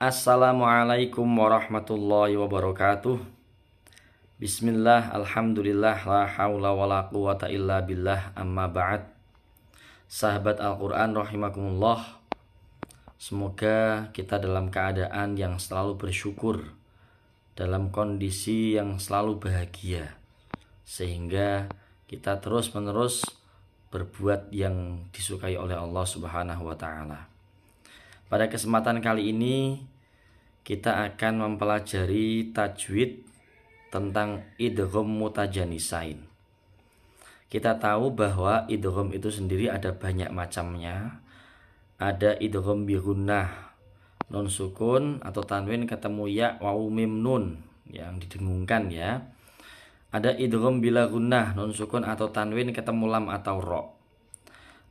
Assalamualaikum warahmatullahi wabarakatuh Bismillah alhamdulillah la hawla wa la quwata illa billah amma ba'd Sahabat Al-Quran rahimakumullah Semoga kita dalam keadaan yang selalu bersyukur Dalam kondisi yang selalu bahagia Sehingga kita terus menerus berbuat yang disukai oleh Allah subhanahu wa ta'ala pada kesempatan kali ini kita akan mempelajari tajwid tentang idrom mutajanisain. Kita tahu bahwa idrom itu sendiri ada banyak macamnya. Ada idrom birunah non sukun atau tanwin ketemu ya wau mim nun yang didengungkan ya. Ada idrom bila gunah, non sukun atau tanwin ketemu lam atau ro.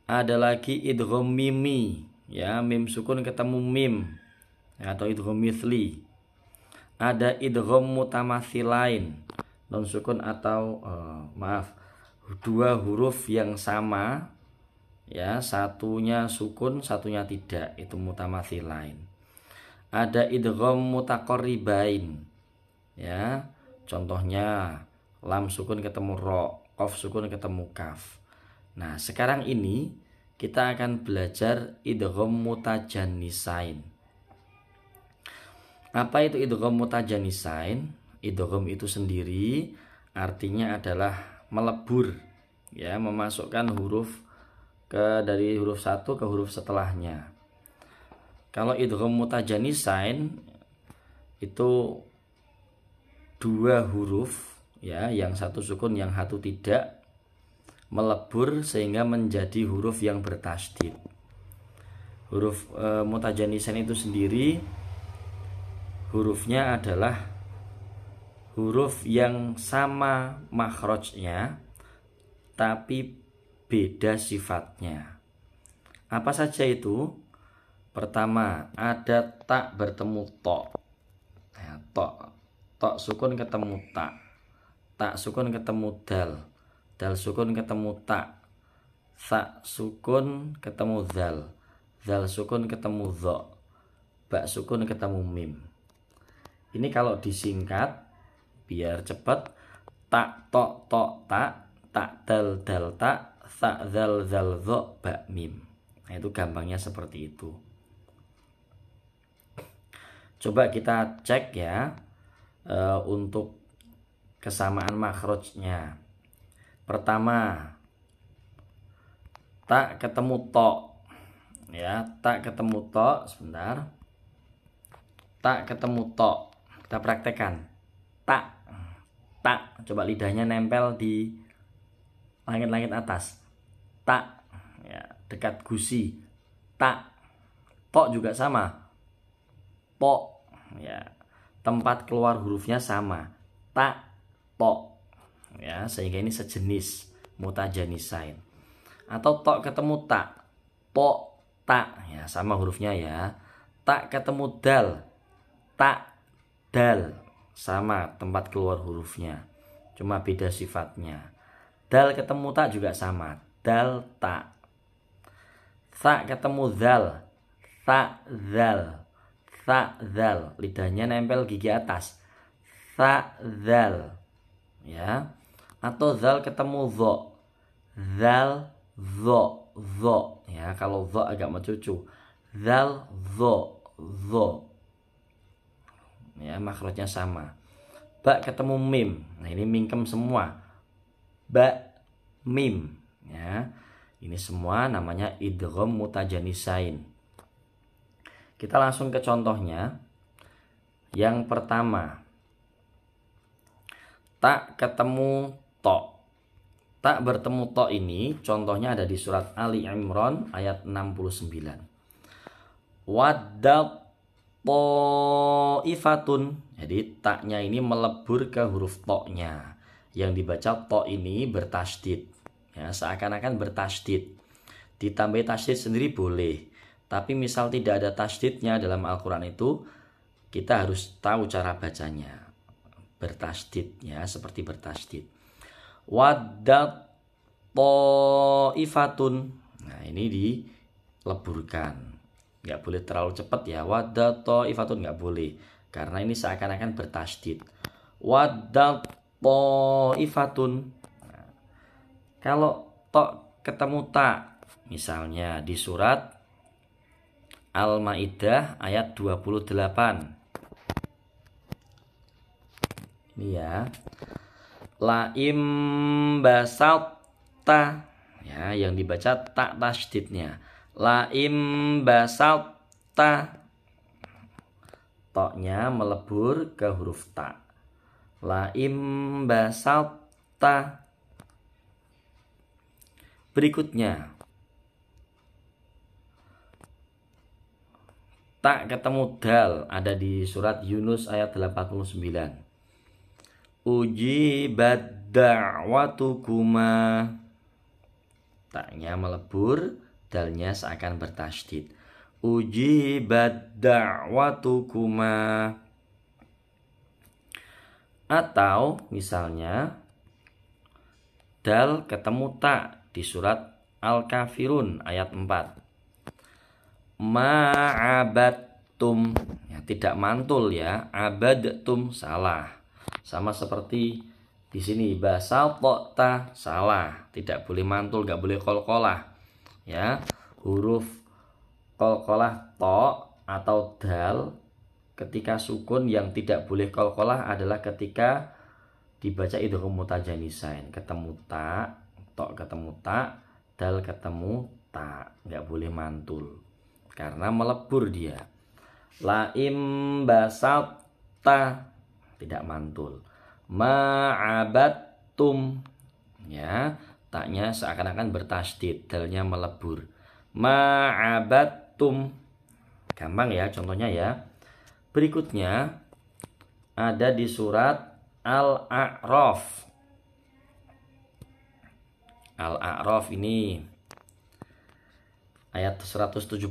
Ada lagi idrom mimi, ya mim sukun ketemu mim atau idgham misli ada idgham lain non sukun atau uh, maaf dua huruf yang sama ya satunya sukun satunya tidak itu lain ada idgham mutaqarribain ya contohnya lam sukun ketemu ro kof sukun ketemu kaf nah sekarang ini kita akan belajar idgham mutajannisain apa itu idrom mutajanisain? Idrom itu sendiri artinya adalah melebur ya, memasukkan huruf ke dari huruf satu ke huruf setelahnya. Kalau idrom mutajanisain itu dua huruf ya, yang satu sukun yang satu tidak melebur sehingga menjadi huruf yang bertasdid. Huruf e, mutajanisan itu sendiri hurufnya adalah huruf yang sama makrojnya tapi beda sifatnya. Apa saja itu? Pertama, ada tak bertemu tok. Ya, tok tok sukun ketemu tak. Tak sukun ketemu dal. Dal sukun ketemu tak. tak sukun ketemu dal. Dal sukun ketemu zok, Bak sukun ketemu mim ini kalau disingkat biar cepat tak tok tok tak tak dal dal tak tak dal dal do bak mim nah, itu gampangnya seperti itu coba kita cek ya e, untuk kesamaan makrojnya pertama tak ketemu tok ya tak ketemu tok sebentar tak ketemu tok kita praktekkan. Tak. Tak. Coba lidahnya nempel di langit-langit atas. Tak. Ya, dekat gusi. Tak. Tok juga sama. pok Ya. Tempat keluar hurufnya sama. Tak. pok Ya, sehingga ini sejenis mutajanisain. Atau tok ketemu tak. pok tak ya sama hurufnya ya. Tak ketemu dal. Tak Dal sama tempat keluar hurufnya, cuma beda sifatnya. Dal ketemu tak juga sama, dal tak. Tak ketemu dal, tak dal, tak dal. Lidahnya nempel gigi atas, tak dal, ya. Atau zal ketemu zo, Zal zo zo ya kalau zo agak mencucu zal zo zo ya makrotnya sama Bak ketemu mim nah ini mingkem semua Bak mim ya ini semua namanya idrom mutajanisain kita langsung ke contohnya yang pertama tak ketemu to tak bertemu to ini contohnya ada di surat Ali Imran ayat 69 wadat ta'ifatun. Jadi taknya ini melebur ke huruf toknya. Yang dibaca to ini bertasdid. Ya, seakan-akan bertasdid. Ditambah tasdid sendiri boleh. Tapi misal tidak ada tasdidnya dalam Al-Quran itu, kita harus tahu cara bacanya. Bertasdid ya, seperti bertasdid. Wadat to'ifatun. Nah, ini dileburkan nggak boleh terlalu cepat ya wadato ifatun nggak boleh karena ini seakan-akan bertasdid wadato ifatun nah, kalau to ketemu tak misalnya di surat Al-Maidah ayat 28 ini ya laim basalta ya yang dibaca tak tasdidnya Laim basalta Toknya melebur ke huruf ta Laim basalta Berikutnya Tak ketemu dal ada di surat Yunus ayat 89 Uji badda'watukuma Taknya melebur dalnya seakan bertasydid uji da'watukuma atau misalnya dal ketemu tak di surat Al-Kafirun ayat 4 ma'abattum ya, tidak mantul ya abad tum salah sama seperti di sini bahasa ta salah tidak boleh mantul gak boleh kol-kolah ya huruf kolkolah to atau dal ketika sukun yang tidak boleh kolkolah adalah ketika dibaca itu sain ketemu ta tok ketemu ta dal ketemu ta nggak boleh mantul karena melebur dia laim basata tidak mantul maabatum ya Taknya seakan-akan bertasdid, dalnya melebur. Ma'abattum. Gampang ya contohnya ya. Berikutnya ada di surat Al-A'raf. Al-A'raf ini ayat 176.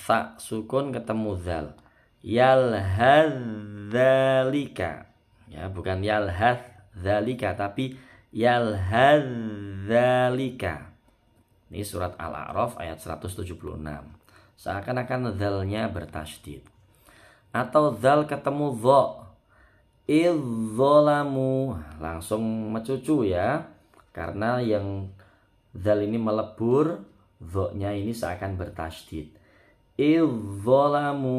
Sa sukun ketemu zal. Yalhadzalika. Ya, bukan yalhadzalika tapi yalhadzalika. Ini surat Al-A'raf ayat 176. Seakan-akan zalnya bertasydid. Atau zal ketemu dho. Idzolamu. Langsung mencucu ya. Karena yang zal ini melebur. Dho-nya ini seakan bertasydid. Idzolamu.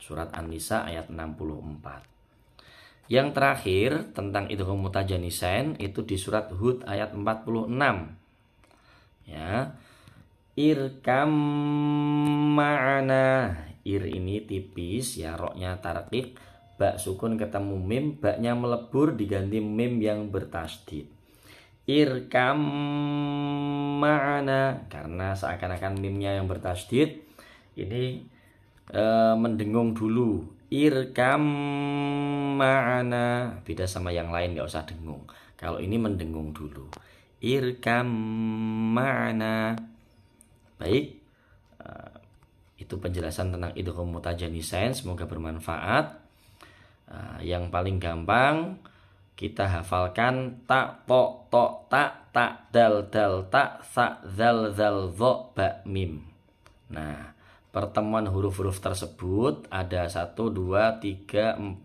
Surat An-Nisa ayat 64. Yang terakhir tentang idgham mutajanisen itu di surat Hud ayat 46. Ya. Irkam ma'ana. Ir ini tipis ya, roknya tarkik, bak sukun ketemu mim, baknya melebur diganti mim yang bertasdid. Irkam ma'ana karena seakan-akan mimnya yang bertasdid ini e, mendengung dulu irkam ma'ana beda sama yang lain nggak usah dengung kalau ini mendengung dulu irkam ma'ana baik eh, itu penjelasan tentang idgham mutajanisain semoga bermanfaat eh, yang paling gampang kita hafalkan tak to to tak tak dal dal tak sa zal zal zo ba mim nah pertemuan huruf-huruf tersebut ada 1, 2, 3, 4, 5, 6, 7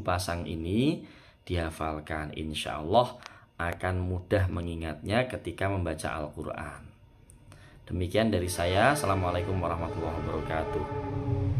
pasang ini dihafalkan insya Allah akan mudah mengingatnya ketika membaca Al-Quran. Demikian dari saya. Assalamualaikum warahmatullahi wabarakatuh.